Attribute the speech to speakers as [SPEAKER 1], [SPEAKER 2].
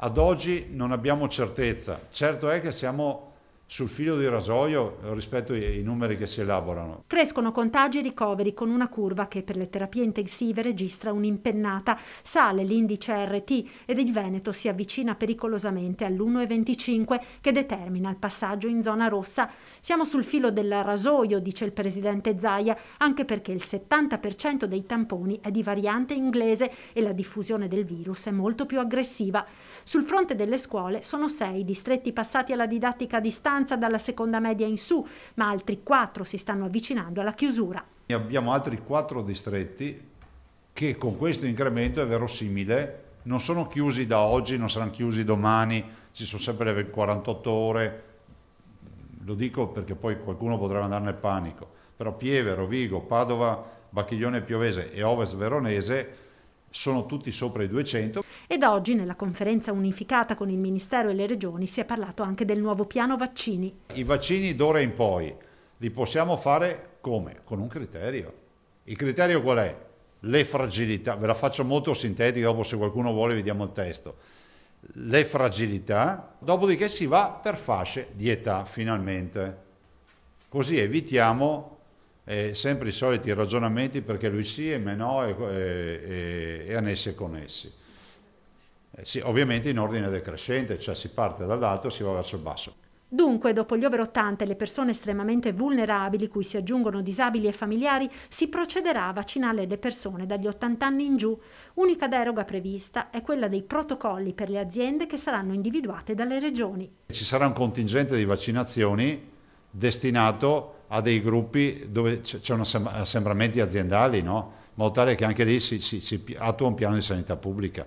[SPEAKER 1] Ad oggi non abbiamo certezza, certo è che siamo sul filo di rasoio eh, rispetto ai numeri che si elaborano.
[SPEAKER 2] Crescono contagi e ricoveri con una curva che per le terapie intensive registra un'impennata. Sale l'indice RT ed il Veneto si avvicina pericolosamente all'1,25 che determina il passaggio in zona rossa. Siamo sul filo del rasoio, dice il presidente Zaia, anche perché il 70% dei tamponi è di variante inglese e la diffusione del virus è molto più aggressiva. Sul fronte delle scuole sono sei distretti passati alla didattica a distanza distanza dalla seconda media in su, ma altri quattro si stanno avvicinando alla chiusura.
[SPEAKER 1] Abbiamo altri quattro distretti che con questo incremento è verosimile, non sono chiusi da oggi, non saranno chiusi domani, ci sono sempre le 48 ore, lo dico perché poi qualcuno potrebbe andare nel panico, però Pieve, Rovigo, Padova, Bacchiglione Piovese e Ovest Veronese sono tutti sopra i 200.
[SPEAKER 2] Ed oggi nella conferenza unificata con il Ministero e le Regioni si è parlato anche del nuovo piano vaccini.
[SPEAKER 1] I vaccini d'ora in poi li possiamo fare come? Con un criterio. Il criterio qual è? Le fragilità, ve la faccio molto sintetica, dopo se qualcuno vuole vediamo il testo. Le fragilità, dopodiché si va per fasce di età finalmente. Così evitiamo eh, sempre i soliti ragionamenti perché lui sì e me no e, e, e annessi e connessi. Eh sì, ovviamente in ordine decrescente, cioè si parte dall'alto e si va verso il basso.
[SPEAKER 2] Dunque, dopo gli over 80 e le persone estremamente vulnerabili, cui si aggiungono disabili e familiari, si procederà a vaccinare le persone dagli 80 anni in giù. Unica deroga prevista è quella dei protocolli per le aziende che saranno individuate dalle regioni.
[SPEAKER 1] Ci sarà un contingente di vaccinazioni destinato a a dei gruppi dove c'è un assembramento aziendali, no?
[SPEAKER 2] in modo tale che anche lì si, si, si attua un piano di sanità pubblica.